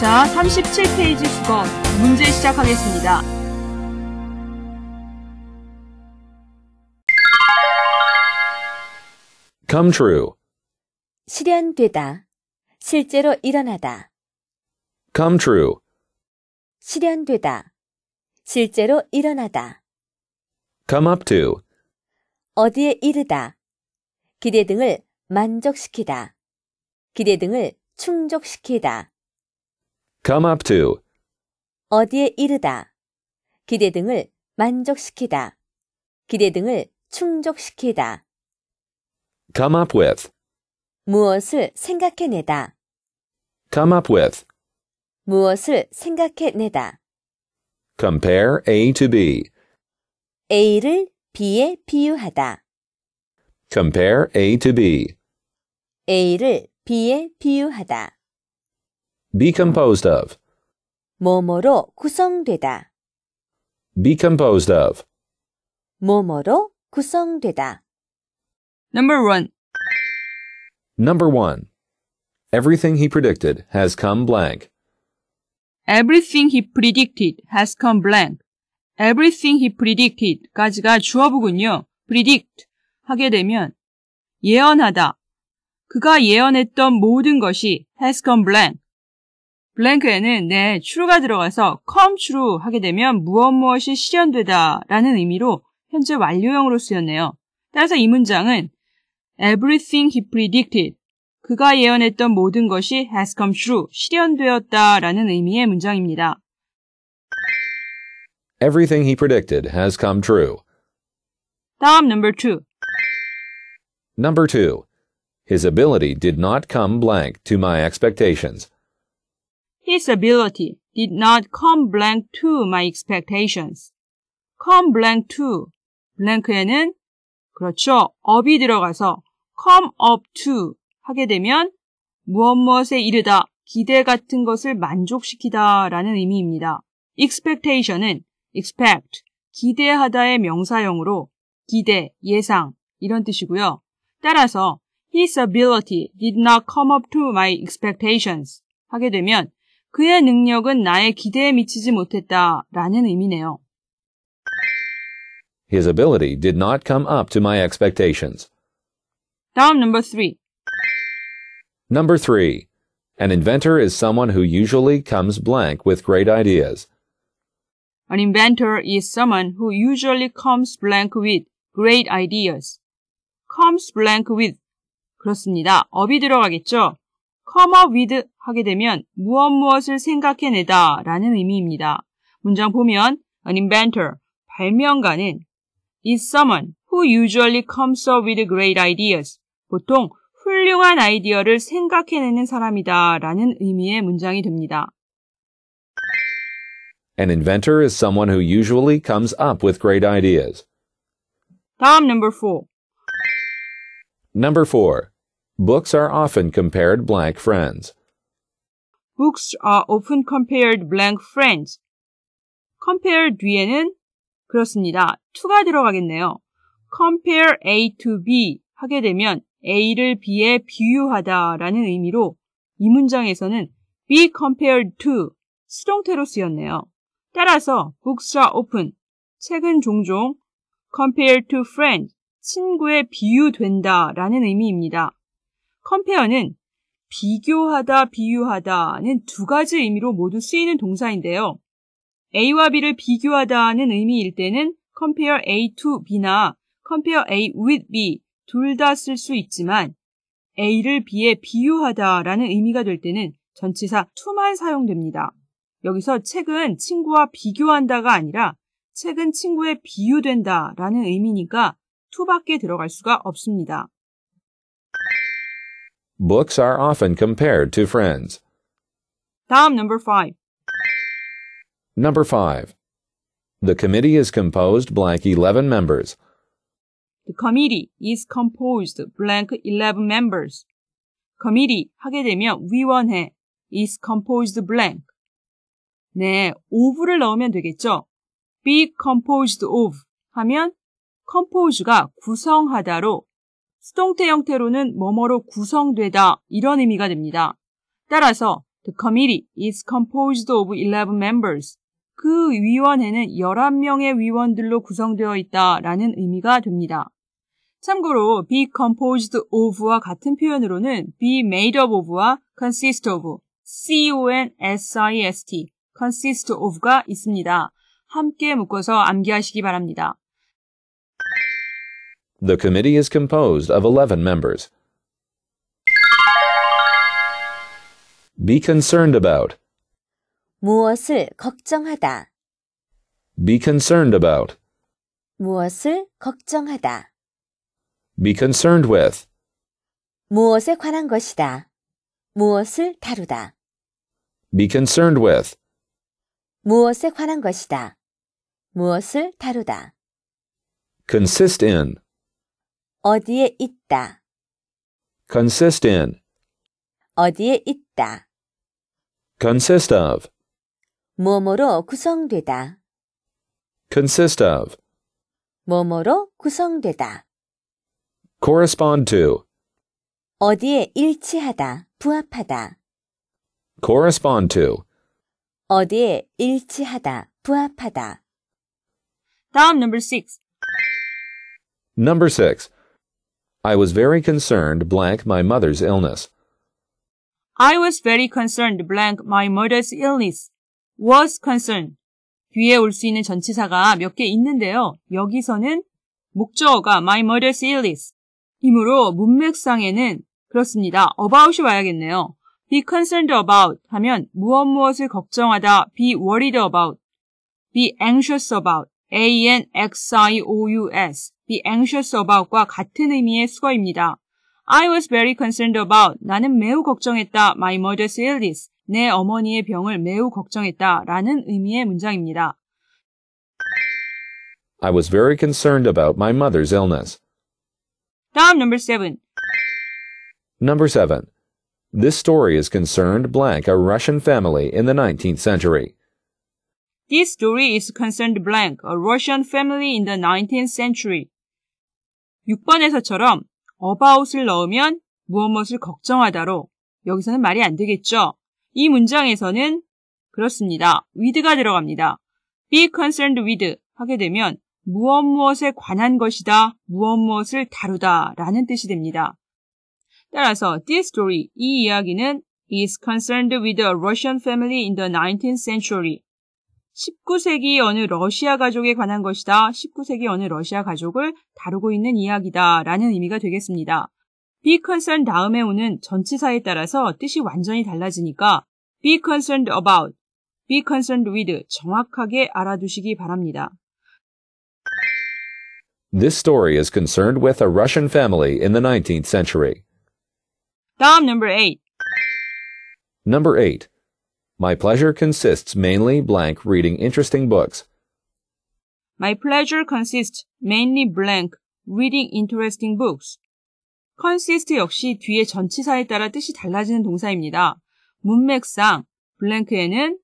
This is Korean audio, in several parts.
자, 37페이지 수건 문제 시작하겠습니다. 실현되다. 실제로 일어나다. come true 실현되다. 실제로 일어나다. come up to 어디에 이르다. 기대 등을 만족시키다. 기대 등을 충족시키다. come up to 어디에 이르다. 기대 등을 만족시키다. 기대 등을 충족시키다. come up with 무엇을 생각해내다. come up with 무엇을 생각해내다. compare A to B A를 B에 비유하다. compare A to B A를 B에 비유하다. be composed of 뭐뭐로 구성되다 be composed of 뭐뭐로 구성되다 Number 1 Number 1 Everything he predicted has come blank Everything he predicted has come blank Everything he predicted까지가 주어부군요. predict 하게 되면 예언하다. 그가 예언했던 모든 것이 has come blank 블랭크에는 네, true가 들어가서 come true 하게 되면 무엇 무엇이 실현되다 라는 의미로 현재 완료형으로 쓰였네요. 따라서 이 문장은 everything he predicted 그가 예언했던 모든 것이 has come true 실현되었다 라는 의미의 문장입니다. Everything he predicted has come true. 다음 number 2. Number 2. His ability did not come blank to my expectations. His ability did not come blank to my expectations. come blank to, blank에는 그렇죠. 업이 들어가서 come up to 하게 되면 무엇 무엇에 이르다, 기대 같은 것을 만족시키다 라는 의미입니다. expectation은 expect, 기대하다의 명사형으로 기대, 예상 이런 뜻이고요. 따라서 his ability did not come up to my expectations 하게 되면 그의 능력은 나의 기대에 미치지 못했다 라는 의미네요. His ability did not come up to my expectations. 다음 number 3. Number 3. An inventor is someone who usually comes blank with great ideas. An inventor is someone who usually comes blank with great ideas. comes blank with 그렇습니다. 업이 들어가겠죠. come up with 하게 되면 무엇 무엇을 생각해내다 라는 의미입니다. 문장 보면 an inventor, 발명가는 is someone who usually comes up with great ideas. 보통 훌륭한 아이디어를 생각해내는 사람이다 라는 의미의 문장이 됩니다. An inventor is someone who usually comes up with great ideas. 다음 number 4. Number 4. Books are often compared blank friends. Books are often compared blank friends. compare 뒤에는 그렇습니다. 2가 들어가겠네요. compare A to B 하게 되면 A를 B에 비유하다라는 의미로 이 문장에서는 be compared to 수동태로 쓰였네요. 따라서 books are open 책은 종종 compared to friend s 친구에 비유된다라는 의미입니다. 컴페어는 비교하다, 비유하다는 두 가지 의미로 모두 쓰이는 동사인데요. A와 B를 비교하다는 의미일 때는 compare A to B나 compare A with B 둘 다 쓸 수 있지만 A를 B에 비유하다라는 의미가 될 때는 전치사 to만 사용됩니다. 여기서 책은 친구와 비교한다가 아니라 책은 친구에 비유된다라는 의미니까 to밖에 들어갈 수가 없습니다. Books are often compared to friends. Tom, number five. Number five. The committee is composed blank 11 members. The committee is composed blank 11 members. committee 하게 되면 위원회 is composed blank. 네, of를 넣으면 되겠죠. be composed of 하면 compose가 구성하다로 수동태 형태로는 뭐뭐로 구성되다 이런 의미가 됩니다. 따라서 The committee is composed of 11 members. 그 위원회는 11명의 위원들로 구성되어 있다 라는 의미가 됩니다. 참고로 be composed of와 같은 표현으로는 be made up of와 consist of, consist, consist of가 있습니다. 함께 묶어서 암기하시기 바랍니다. The committee is composed of 11 members. Be concerned about. 무엇을 걱정하다. Be concerned about. 무엇을 걱정하다. Be concerned with. 무엇에 관한 것이다. 무엇을 다루다. Be concerned with. 무엇에 관한 것이다. 무엇을 다루다. Consist in. 어디에 있다. consist in 어디에 있다. consist of 뭐뭐로 구성되다. consist of 뭐뭐로 구성되다. correspond to 어디에 일치하다, 부합하다. correspond to 어디에 일치하다, 부합하다. 다음 number 6. number 6 I was very concerned blank my mother's illness. I was very concerned blank my mother's illness. was concerned. 뒤에 올 수 있는 전치사가 몇 개 있는데요. 여기서는 목적어가 my mother's illness. 이므로 문맥상에는 그렇습니다. about이 와야겠네요. be concerned about 하면 무엇 무엇을 걱정하다, be worried about, be anxious about anxious, be anxious about과 같은 의미의 수거입니다. I was very concerned about, 나는 매우 걱정했다, my mother's illness, 내 어머니의 병을 매우 걱정했다, 라는 의미의 문장입니다. I was very concerned about my mother's illness. 다음 number 7. Number 7. This story is concerned blank a Russian family in the 19th century. This story is concerned blank, a Russian family in the 19th century. 6번에서처럼 about을 넣으면 무엇무엇을 걱정하다로 여기서는 말이 안 되겠죠. 이 문장에서는 그렇습니다. with가 들어갑니다. be concerned with 하게 되면 무엇 무엇에 관한 것이다, 무엇 무엇을 다루다 라는 뜻이 됩니다. 따라서 this story, 이 이야기는 is concerned with a Russian family in the 19th century. 19세기 어느 러시아 가족에 관한 것이다. 19세기 어느 러시아 가족을 다루고 있는 이야기다. 라는 의미가 되겠습니다. be concerned 다음에 오는 전치사에 따라서 뜻이 완전히 달라지니까 be concerned about, be concerned with 정확하게 알아두시기 바랍니다. This story is concerned with a Russian family in the 19th century. 다음 number 8. Number 8. My pleasure consists mainly blank reading interesting books. My pleasure consists mainly blank reading interesting books. consist 역시 뒤에 전치사에 따라 뜻이 달라지는 동사입니다. 문맥상 블랭크에는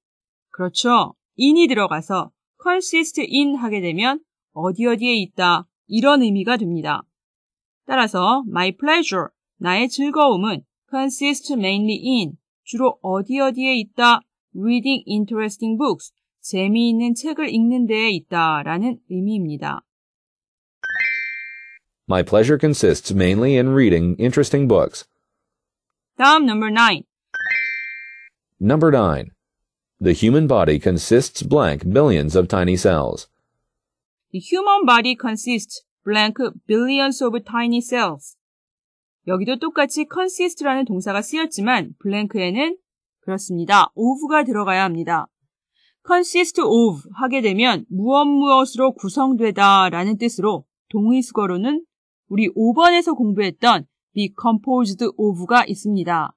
그렇죠. in이 들어가서 consist in 하게 되면 어디 어디에 있다 이런 의미가 됩니다. 따라서 my pleasure 나의 즐거움은 consist mainly in 주로 어디 어디에 있다 reading interesting books, 재미있는 책을 읽는 데에 있다 라는 의미입니다. My pleasure consists mainly in reading interesting books. 다음 number 9. Number 9. The human body consists blank billions of tiny cells. The human body consists blank billions of tiny cells. 여기도 똑같이 consist라는 동사가 쓰였지만 blank에는 그렇습니다. of가 들어가야 합니다. consist of 하게 되면 무엇 무엇으로 구성되다 라는 뜻으로 동의수거로는 우리 5번에서 공부했던 be composed of가 있습니다.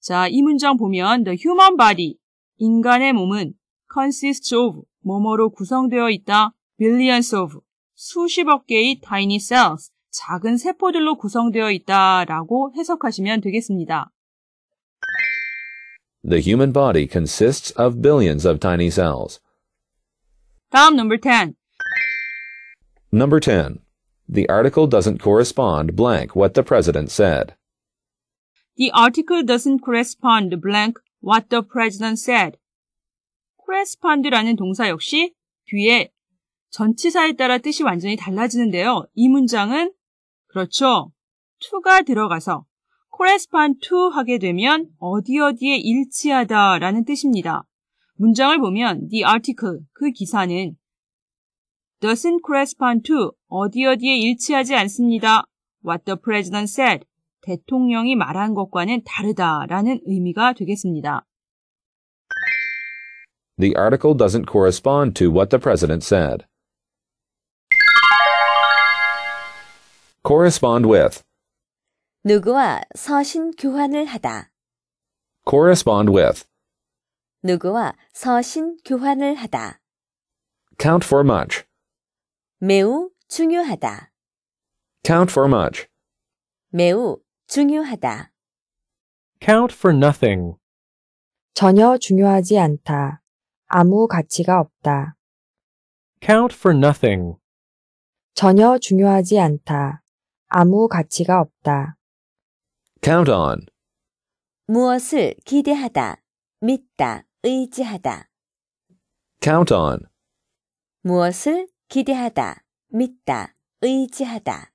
자, 이 문장 보면 the human body, 인간의 몸은 consists of, 뭐뭐로 구성되어 있다, billions of, 수십억 개의 tiny cells, 작은 세포들로 구성되어 있다 라고 해석하시면 되겠습니다. The human body consists of billions of tiny cells. Tom, number 10. Number 10. The article doesn't correspond blank what the president said. The article doesn't correspond blank what the president said. correspond라는 동사 역시 뒤에 전치사에 따라 뜻이 완전히 달라지는데요. 이 문장은 그렇죠. to가 들어가서 correspond to 하게 되면 어디 어디에 일치하다 라는 뜻입니다. 문장을 보면 the article, 그 기사는 doesn't correspond to 어디 어디에 일치하지 않습니다. What the president said, 대통령이 말한 것과는 다르다 라는 의미가 되겠습니다. The article doesn't correspond to what the president said. Correspond with 누구와 서신 교환을 하다. correspond with 누구와 서신 교환을 하다. count for much 매우 중요하다. count for much 매우 중요하다. count for nothing 전혀 중요하지 않다. 아무 가치가 없다. count for nothing 전혀 중요하지 않다. 아무 가치가 없다. count on 무엇을 기대하다, 믿다, 의지하다. count on 무엇을 기대하다, 믿다, 의지하다.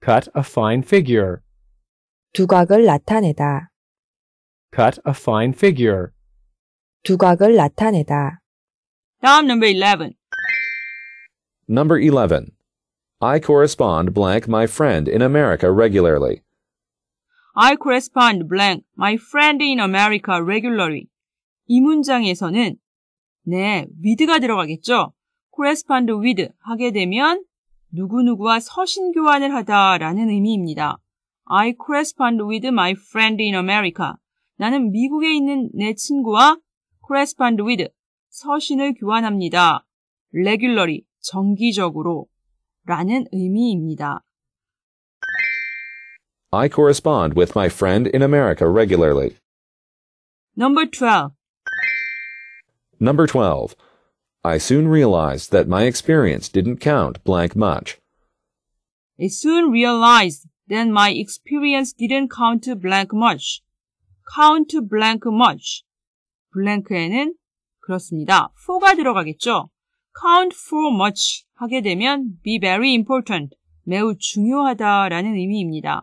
cut a fine figure, 두각을 나타내다. cut a fine figure, 두각을 나타내다. Time number 11. number 11 I correspond blank my friend in America regularly I correspond blank my friend in America regularly. 이 문장에서는 네, with가 들어가겠죠. correspond with 하게 되면 누구누구와 서신 교환을 하다라는 의미입니다. I correspond with my friend in America. 나는 미국에 있는 내 친구와 correspond with 서신을 교환합니다. regularly 정기적으로 라는 의미입니다. I correspond with my friend in America regularly. Number 12. Number 12. I soon realized that my experience didn't count blank much. I soon realized that my experience didn't count to blank much. count to blank much. blank에는 그렇습니다. for가 들어가겠죠. count for much 하게 되면 be very important, 매우 중요하다라는 의미입니다.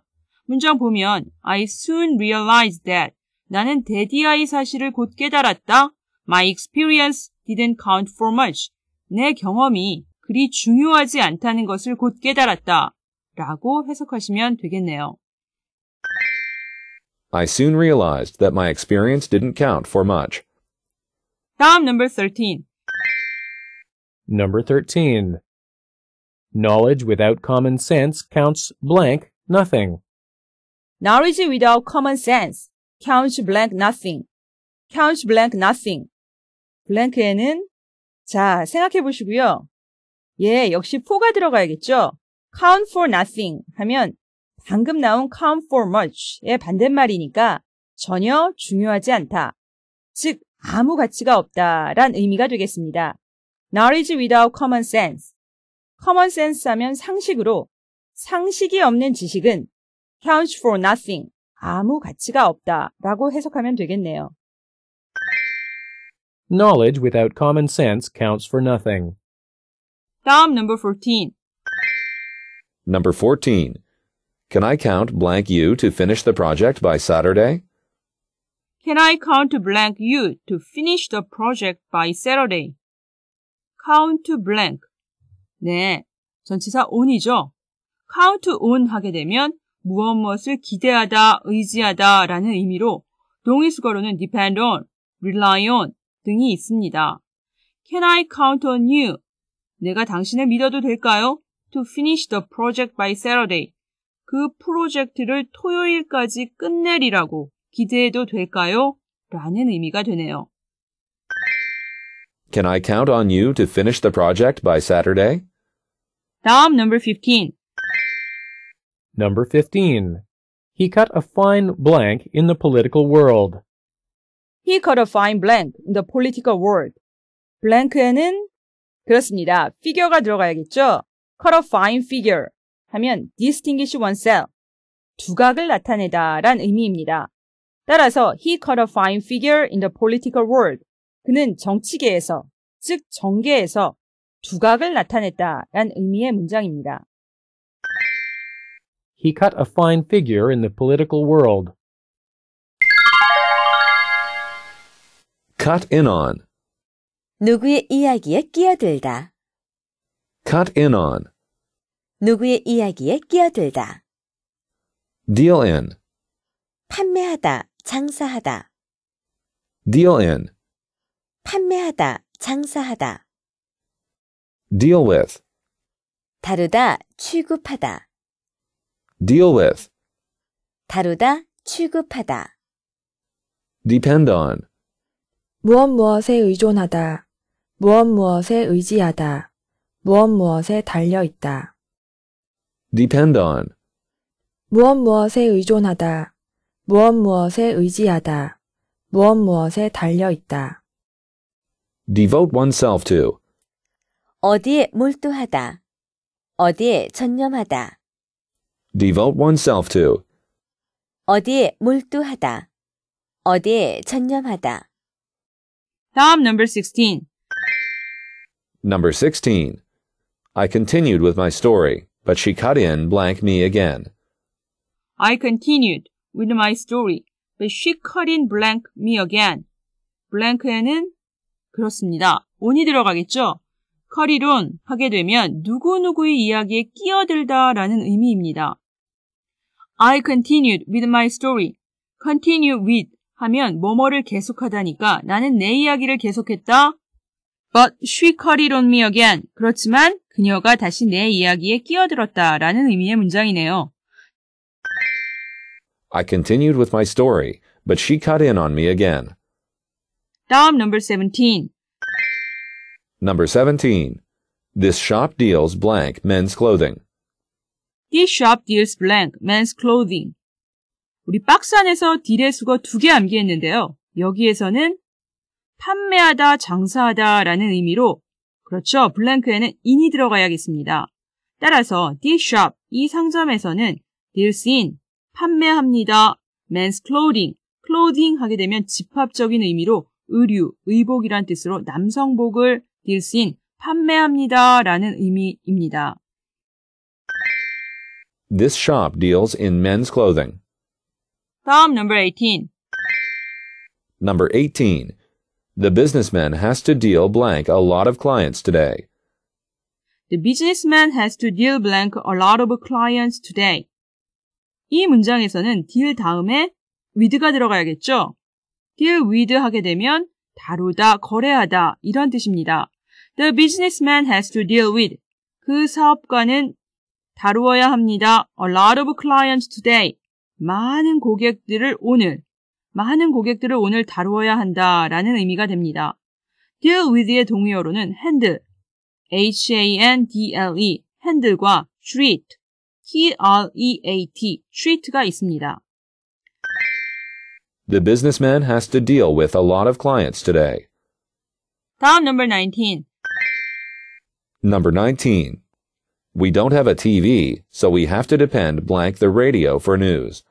문장 보면 I soon realized that 나는 대디아의 사실을 곧 깨달았다. My experience didn't count for much. 내 경험이 그리 중요하지 않다는 것을 곧 깨달았다. 라고 해석하시면 되겠네요. I soon realized that my experience didn't count for much. 다음 number 13. Number 13. Knowledge without common sense counts blank nothing. Knowledge without common sense counts blank nothing. counts blank nothing. blank에는 자, 생각해 보시고요. 예, 역시 for가 들어가야겠죠. count for nothing 하면 방금 나온 count for much의 반대말이니까 전혀 중요하지 않다. 즉, 아무 가치가 없다란 의미가 되겠습니다. knowledge without common sense. common sense 하면 상식으로 상식이 없는 지식은 counts for nothing. 아무 가치가 없다 라고 해석하면 되겠네요. Knowledge without common sense counts for nothing. 다음 number 14. Number 14. Can I count blank you to finish the project by Saturday? Can I count blank you to finish the project by Saturday? count blank. 네, 전치사 on이죠. count on 하게 되면 무엇 무엇을 기대하다, 의지하다 라는 의미로 동의수거로는 depend on, rely on 등이 있습니다. Can I count on you? 내가 당신을 믿어도 될까요? To finish the project by Saturday. 그 프로젝트를 토요일까지 끝내리라고 기대해도 될까요? 라는 의미가 되네요. Can I count on you to finish the project by Saturday? 다음 number 15. Number 15. He cut a fine blank in the political world. He cut a fine blank in the political world. blank에는 그렇습니다. figure가 들어가야겠죠? cut a fine figure 하면 distinguish oneself 두각을 나타내다 란 의미입니다. 따라서 he cut a fine figure in the political world 그는 정치계에서 즉 정계에서 두각을 나타냈다 란 의미의 문장입니다. he cut a fine figure in the political world. cut in on 누구의 이야기에 끼어들다 cut in on 누구의 이야기에 끼어들다 deal in 판매하다 장사하다 deal in 판매하다 장사하다 deal with 다루다 취급하다 deal with, 다루다, 취급하다. depend on, 무엇 무엇에 의존하다. 무엇 무엇에 의지하다. 무엇 무엇에 달려 있다. depend on, 무엇 무엇에 의존하다. 무엇 무엇에 의지하다. 무엇 무엇에 달려 있다. devote oneself to, 어디에 몰두하다. 어디에 전념하다. devote oneself to. 어디에 몰두하다. 어디에 전념하다. 다음 number 16. Number 16. I continued with my story, but she cut in blank me again. I continued with my story, but she cut in blank me again. blank에는 그렇습니다. on이 들어가겠죠? cut 이론 하게 되면 누구누구의 이야기에 끼어들다라는 의미입니다. I continued with my story. continue with 하면 뭐뭐를 계속하다니까 나는 내 이야기를 계속했다. But she cut it on me again. 그렇지만 그녀가 다시 내 이야기에 끼어들었다 라는 의미의 문장이네요. I continued with my story, but she cut in on me again. 다음 number 17. Number 17. This shop deals blank men's clothing. The shop deals blank men's clothing. 우리 박스 안에서 딜의 수가두 개 암기했는데요. 여기에서는 판매하다, 장사하다 라는 의미로 그렇죠. 블랭크에는 in이 들어가야겠습니다. 따라서 the shop, 이 상점에서는 deals in, 판매합니다. men's clothing, clothing 하게 되면 집합적인 의미로 의류, 의복이란 뜻으로 남성복을 deals in, 판매합니다. 라는 의미입니다. This shop deals in men's clothing. Tom number 18. Number 18. The businessman has to deal blank a lot of clients today. The businessman has to deal blank a lot of clients today. 이 문장에서는 deal 다음에 with가 들어가야겠죠? deal with 하게 되면 다루다, 거래하다 이런 뜻입니다. The businessman has to deal with 그 사업가는 다루어야 합니다. A lot of clients today. 많은 고객들을 오늘, 많은 고객들을 오늘 다루어야 한다 라는 의미가 됩니다. deal with의 동의어로는 handle, h-a-n-d-l-e, handle과 treat, t-r-e-a-t, treat가 있습니다. The businessman has to deal with a lot of clients today. 다음 number 19. Number 19. We don't have a TV, so we have to depend blank the radio for news.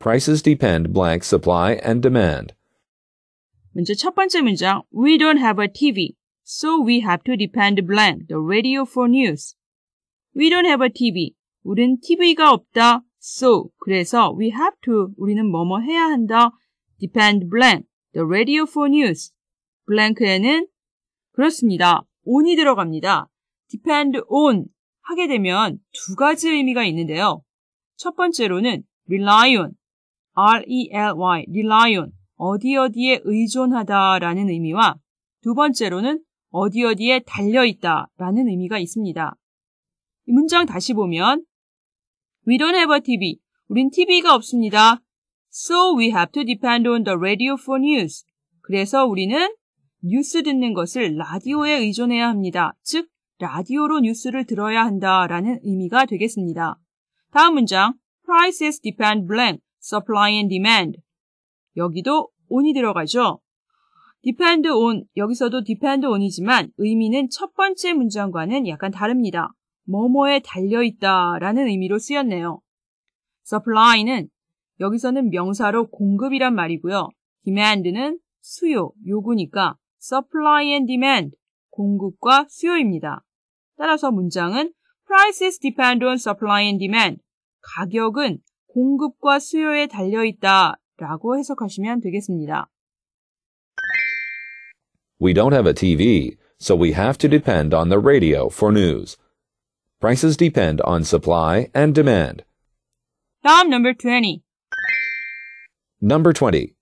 Prices depend blank supply and demand. we don't have a TV, so we have to depend blank the radio for news. We don't have a TV. 우린 TV가 없다. So, 그래서 we have to, 우리는 뭐뭐 해야 한다. depend blank, the radio for news. blank에는 그렇습니다. on이 들어갑니다. depend on 하게 되면 두 가지 의미가 있는데요. 첫 번째로는 rely on, R-E-L-Y, rely on, 어디 어디에 의존하다 라는 의미와 두 번째로는 어디 어디에 달려있다 라는 의미가 있습니다. 이 문장 다시 보면 We don't have a TV. 우린 TV가 없습니다. So we have to depend on the radio for news. 그래서 우리는 뉴스 듣는 것을 라디오에 의존해야 합니다. 즉, 라디오로 뉴스를 들어야 한다라는 의미가 되겠습니다. 다음 문장 prices depend blank supply and demand 여기도 on이 들어가죠. depend on 여기서도 depend on이지만 의미는 첫 번째 문장과는 약간 다릅니다. 뭐뭐에 달려 있다라는 의미로 쓰였네요. supply는 여기서는 명사로 공급이란 말이고요. demand는 수요, 요구니까 supply and demand 공급과 수요입니다. 따라서 문장은 prices depend on supply and demand. 가격은 공급과 수요에 달려 있다 라고 해석하시면 되겠습니다. We don't have a TV, so we have to depend on the radio for news. Prices depend on supply and demand. 다음 number 20. Number 20.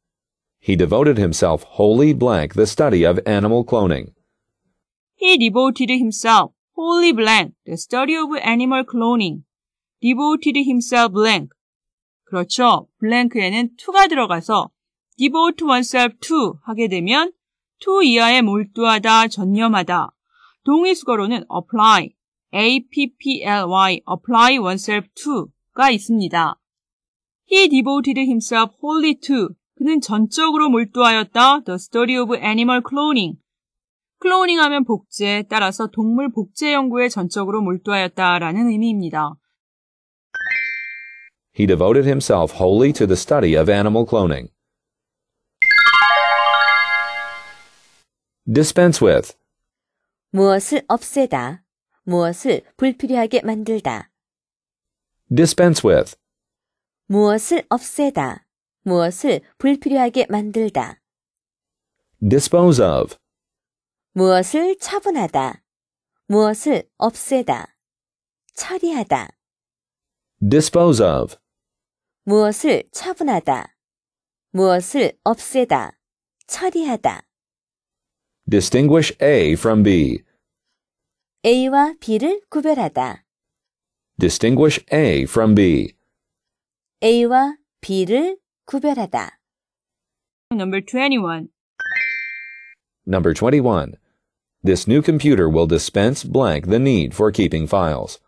He devoted himself wholly blank the study of animal cloning. He devoted himself wholly blank, the study of animal cloning, devoted himself blank. 그렇죠. blank에는 to가 들어가서 devote oneself to 하게 되면 to 이하에 몰두하다, 전념하다. 동의수거로는 apply, apply, apply oneself to가 있습니다. He devoted himself wholly to 그는 전적으로 몰두하였다. The study of animal cloning 클로닝하면 복제 따라서 동물 복제 연구에 전적으로 몰두하였다라는 의미입니다. He devoted himself wholly to the study of animal cloning. dispense with 무엇을 없애다, 무엇을 불필요하게 만들다. dispense with 무엇을 없애다, 무엇을 불필요하게 만들다. dispose of 무엇을 처분하다, 무엇을 없애다, 처리하다. dispose of 무엇을 처분하다, 무엇을 없애다, 처리하다. distinguish A from B. A와 B를 구별하다. distinguish A from B. A와 B를 구별하다. Number 21. Number 21. This new computer will dispense blank the need for keeping files.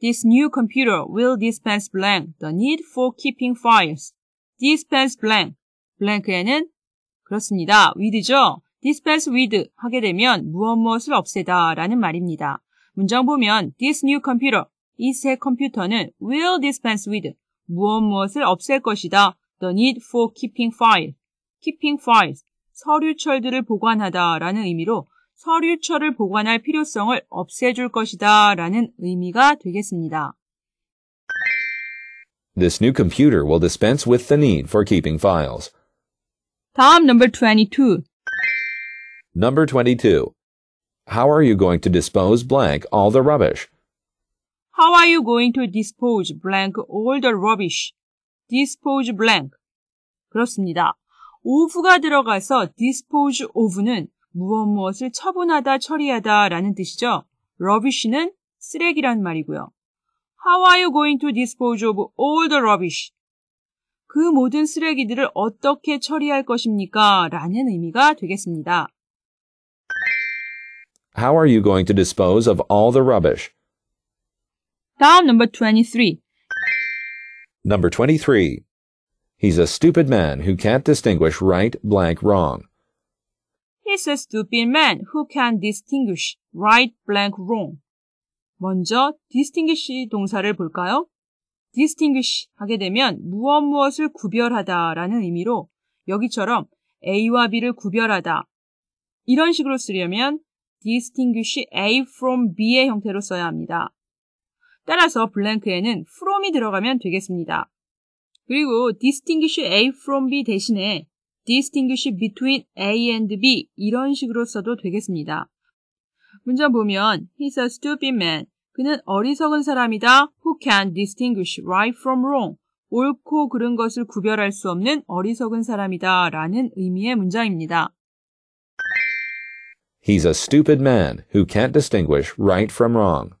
This new computer will dispense blank the need for keeping files. dispense blank. blank에는 그렇습니다. with죠. dispense with 하게 되면 무엇 무엇을 없애다 라는 말입니다. 문장 보면 this new computer, 이 새 컴퓨터는 will dispense with 무엇 무엇을 없앨 것이다. the need for keeping files. keeping files, 서류철들을 보관하다 라는 의미로 서류처를 보관할 필요성을 없애줄 것이다 라는 의미가 되겠습니다. This new computer will dispense with the need for keeping files. 다음 number 22. Number 22. How are you going to dispose blank all the rubbish? How are you going to dispose blank all the rubbish? dispose blank. 그렇습니다. of가 들어가서 dispose of는 무엇 무엇을 처분하다 처리하다 라는 뜻이죠. rubbish는 쓰레기란 말이고요. How are you going to dispose of all the rubbish? 그 모든 쓰레기들을 어떻게 처리할 것입니까? 라는 의미가 되겠습니다. How are you going to dispose of all the rubbish? 다음 number 23. Number 23. He's a stupid man who can't distinguish right, blank, wrong. He's a stupid man who can distinguish right blank wrong. 먼저 distinguish 동사를 볼까요? distinguish 하게 되면 무엇 무엇을 구별하다 라는 의미로 여기처럼 A와 B를 구별하다 이런 식으로 쓰려면 distinguish A from B의 형태로 써야 합니다. 따라서 b l a n k 에는 from이 들어가면 되겠습니다. 그리고 distinguish A from B 대신에 distinguish between A and B 이런 식으로 써도 되겠습니다. 문장 보면 he's a stupid man. 그는 어리석은 사람이다. who can distinguish right from wrong. 옳고 그른 것을 구별할 수 없는 어리석은 사람이다. 라는 의미의 문장입니다. He's a stupid man who can't distinguish right from wrong.